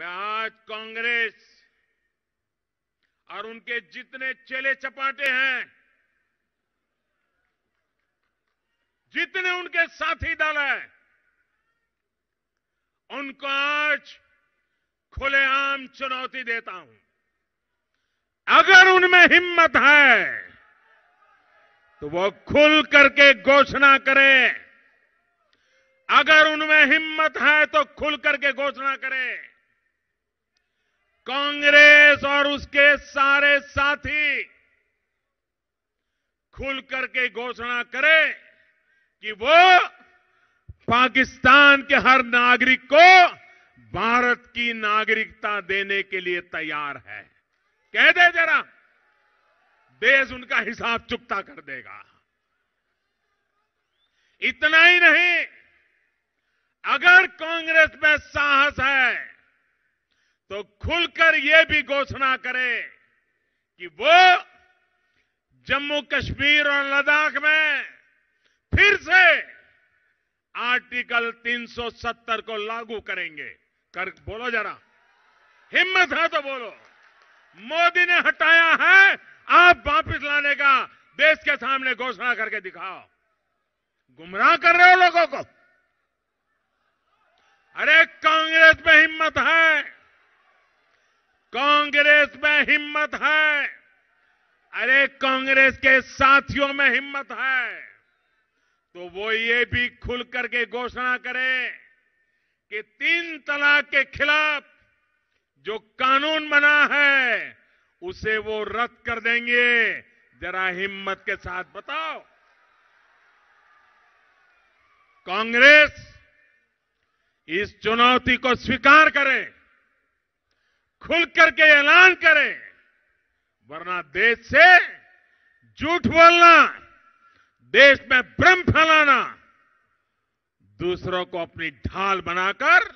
मैं आज कांग्रेस और उनके जितने चेले चपाटे हैं जितने उनके साथी दल हैं उनको आज खुलेआम चुनौती देता हूं अगर उनमें हिम्मत है तो वो खुल करके घोषणा करें अगर उनमें हिम्मत है तो खुल करके घोषणा करें कांग्रेस और उसके सारे साथी खुल करके घोषणा करें कि वो पाकिस्तान के हर नागरिक को भारत की नागरिकता देने के लिए तैयार है कह दे जरा देश उनका हिसाब चुकता कर देगा इतना ही नहीं तो खुलकर ये भी घोषणा करे कि वो जम्मू कश्मीर और लद्दाख में फिर से आर्टिकल 370 को लागू करेंगे कर बोलो जरा हिम्मत है तो बोलो मोदी ने हटाया है आप वापस लाने का देश के सामने घोषणा करके दिखाओ गुमराह कर रहे हो लोगों को कांग्रेस में हिम्मत है अरे कांग्रेस के साथियों में हिम्मत है तो वो ये भी खुल करके घोषणा करे कि तीन तलाक के खिलाफ जो कानून बना है उसे वो रद्द कर देंगे जरा हिम्मत के साथ बताओ कांग्रेस इस चुनौती को स्वीकार करें खुल करके ऐलान करें वरना देश से झूठ बोलना देश में भ्रम फैलाना दूसरों को अपनी ढाल बनाकर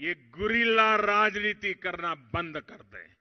ये गुरीला राजनीति करना बंद कर दें